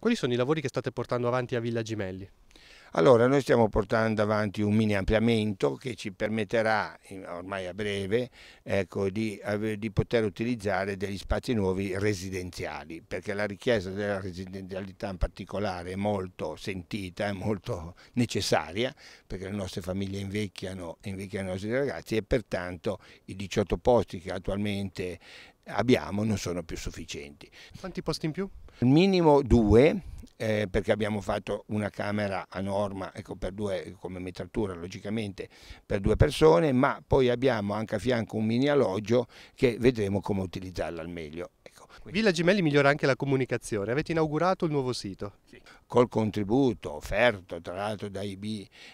Quali sono i lavori che state portando avanti a Villa Gimelli? Allora noi stiamo portando avanti un mini ampliamento che ci permetterà ormai a breve ecco, di, di, poter utilizzare degli spazi nuovi residenziali perché la richiesta della residenzialità in particolare è molto sentita, è molto necessaria perché le nostre famiglie invecchiano, invecchiano i nostri ragazzi e pertanto i 18 posti che attualmente abbiamo non sono più sufficienti. Quanti posti in più? Il minimo due eh, perché abbiamo fatto una camera a norma ecco, per due, come metratura logicamente per due persone, ma poi abbiamo anche a fianco un mini alloggio che vedremo come utilizzarla al meglio. Villa Gemelli migliora anche la comunicazione, avete inaugurato il nuovo sito. Sì. Col contributo offerto tra l'altro da IB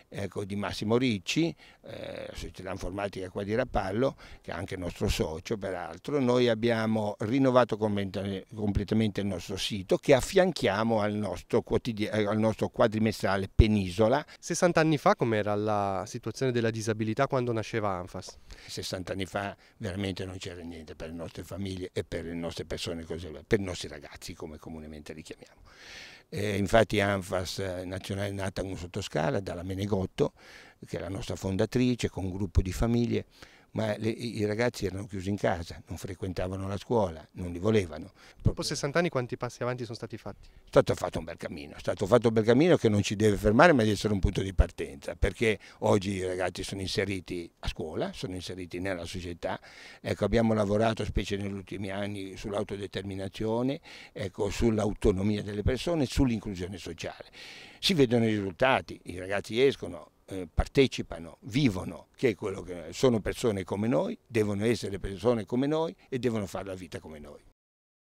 ecco, di Massimo Ricci, eh, società informatica qua di Rappallo, che è anche nostro socio peraltro, noi abbiamo rinnovato completamente il nostro sito che affianchiamo al nostro, eh, al nostro quadrimestrale Penisola. 60 anni fa com'era la situazione della disabilità quando nasceva ANFAS? 60 anni fa veramente non c'era niente per le nostre famiglie e per le nostre persone persone conservatrici, per i nostri ragazzi come comunemente li chiamiamo. Eh, infatti ANFAS eh, nazionale è nata un sottoscala dalla Menegotto, che è la nostra fondatrice, con un gruppo di famiglie ma le, i ragazzi erano chiusi in casa, non frequentavano la scuola, non li volevano. Dopo 60 anni quanti passi avanti sono stati fatti? È stato fatto un bel cammino, è stato fatto un bel cammino che non ci deve fermare ma deve essere un punto di partenza, perché oggi i ragazzi sono inseriti a scuola, sono inseriti nella società, ecco, abbiamo lavorato specie negli ultimi anni sull'autodeterminazione, ecco, sull'autonomia delle persone, sull'inclusione sociale. Si vedono i risultati, i ragazzi escono, eh, partecipano, vivono, che è quello che sono persone come noi, devono essere persone come noi e devono fare la vita come noi.